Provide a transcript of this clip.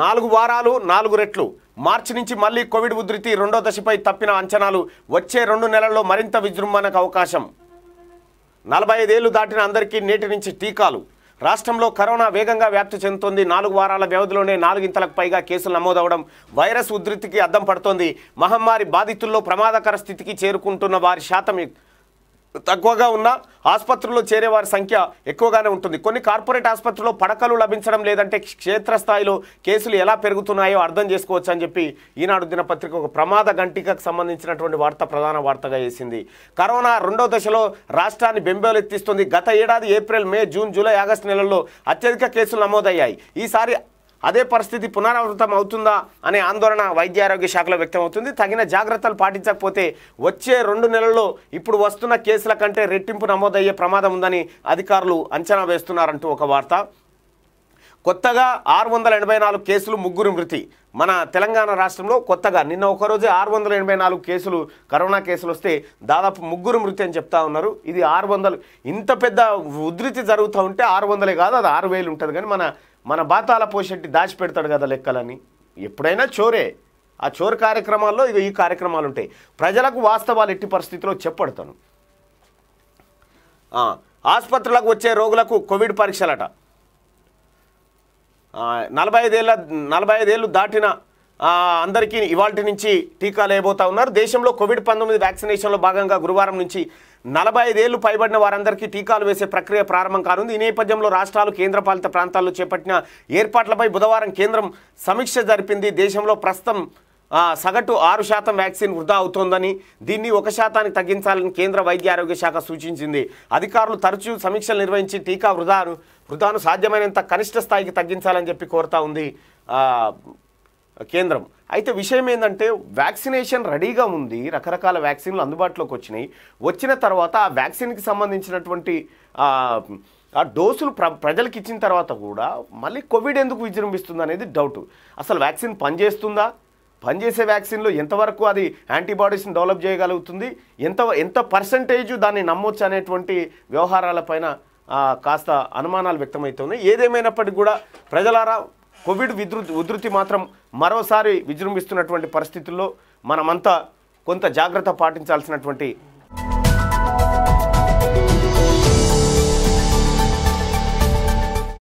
నాలుగు వారాలు నాలుగు రెట్లు మార్చి నుంచి మళ్లీ కోవిడ్ ఉధృతి రెండో దశపై తప్పిన అంచనాలు వచ్చే రెండు నెలల్లో మరింత విజృంభణకు అవకాశం నలభై ఐదేళ్లు దాటిన అందరికీ నేటి నుంచి టీకాలు రాష్ట్రంలో కరోనా వేగంగా వ్యాప్తి చెందుతోంది నాలుగు వారాల వ్యవధిలోనే నాలుగింతలకు పైగా కేసులు నమోదవడం వైరస్ ఉధృతికి అద్దం పడుతోంది మహమ్మారి బాధితుల్లో ప్రమాదకర స్థితికి చేరుకుంటున్న వారి శాతం తక్కువగా ఉన్న ఆసుపత్రుల్లో చేరే వారి సంఖ్య ఎక్కువగానే ఉంటుంది కొన్ని కార్పొరేట్ ఆసుపత్రుల్లో పడకలు లభించడం లేదంటే క్షేత్రస్థాయిలో కేసులు ఎలా పెరుగుతున్నాయో అర్థం చేసుకోవచ్చు అని చెప్పి ఈనాడు దినపత్రిక ఒక ప్రమాద గంటికకు సంబంధించినటువంటి వార్త ప్రధాన వార్తగా వేసింది కరోనా రెండో దశలో రాష్ట్రాన్ని బెంబేలెత్తిస్తుంది గత ఏడాది April May June July August నెలల్లో అత్యధిక కేసులు నమోదయ్యాయి ఈసారి అదే పరిస్థితి పునరావృతం అవుతుందా అనే ఆందోళన వైద్య ఆరోగ్య శాఖలో వ్యక్తమవుతుంది తగిన జాగ్రత్తలు పాటించకపోతే వచ్చే రెండు నెలల్లో ఇప్పుడు వస్తున్న కేసుల కంటే రెట్టింపు నమోదయ్యే ప్రమాదం ఉందని అధికారులు అంచనా వేస్తున్నారంటూ ఒక వార్త కొత్తగా ఆరు వందల ఎనభై నాలుగు కేసులు ముగ్గురు మృతి మన తెలంగాణ రాష్ట్రంలో కొత్తగా నిన్న ఒకరోజు ఆరు వందల ఎనభై నాలుగు కేసులు కరోనా కేసులు వస్తే దాదాపు ముగ్గురు మృతి అని చెప్తా ఉన్నారు ఇది ఆరు వందలు ఇంత పెద్ద ఉధృతి జరుగుతూ ఉంటే ఆరు వందలే కాదు అది ఆరు వేలు ఉంటుంది కానీ మన మన బాతాల పోషెట్టి దాచిపెడతాడు కదా లెక్కలని ఎప్పుడైనా చోరే ఆ చోరు కార్యక్రమాల్లో ఇక ఈ కార్యక్రమాలు ఉంటాయి ప్రజలకు వాస్తవాలు ఎట్టి పరిస్థితిలో చెప్పడతాను ఆసుపత్రులకు వచ్చే రోగులకు కోవిడ్ పరీక్షలట నలభై ఐదేళ్ళ నలభై ఐదేళ్ళు దాటిన అందరికీ ఇవాళ నుంచి టీకాలు వేయబోతా ఉన్నారు దేశంలో కోవిడ్ పంతొమ్మిది వ్యాక్సినేషన్లో భాగంగా గురువారం నుంచి నలభై ఐదేళ్లు పైబడిన వారందరికీ టీకాలు వేసే ప్రక్రియ ప్రారంభం కానుంది ఈ నేపథ్యంలో రాష్ట్రాలు కేంద్రపాలిత ప్రాంతాల్లో చేపట్టిన ఏర్పాట్లపై బుధవారం కేంద్రం సమీక్ష జరిపింది దేశంలో ప్రస్తుతం సగటు ఆరు శాతం వ్యాక్సిన్ వృధా అవుతోందని దీన్ని ఒక శాతానికి తగ్గించాలని కేంద్ర వైద్య ఆరోగ్య శాఖ సూచించింది అధికారులు తరచూ సమీక్షలు నిర్వహించి టీకా వృధాను వృధాను సాధ్యమైనంత కనిష్ట స్థాయికి తగ్గించాలని చెప్పి కోరుతా ఉంది కేంద్రం అయితే విషయం ఏంటంటే వ్యాక్సినేషన్ రెడీగా ఉంది రకరకాల వ్యాక్సిన్లు అందుబాటులోకి వచ్చినాయి వచ్చిన తర్వాత ఆ వ్యాక్సిన్కి సంబంధించినటువంటి ఆ డోసులు ప్ర ప్రజలకు ఇచ్చిన తర్వాత కూడా మళ్ళీ కోవిడ్ ఎందుకు విజృంభిస్తుంది అనేది డౌట్ అసలు వ్యాక్సిన్ పనిచేస్తుందా పనిచేసే వ్యాక్సిన్లో ఎంతవరకు అది యాంటీబాడీస్ని డెవలప్ చేయగలుగుతుంది ఎంత ఎంత పర్సంటేజ్ దాన్ని నమ్మొచ్చు అనేటువంటి వ్యవహారాలపైన కాస్త అనుమానాలు వ్యక్తమవుతున్నాయి ఏదేమైనప్పటికీ కూడా ప్రజలారా కోవిడ్ విధృతి ఉధృతి మాత్రం మరోసారి విజృంభిస్తున్నటువంటి పరిస్థితుల్లో మనమంతా కొంత జాగ్రత్త పాటించాల్సినటువంటి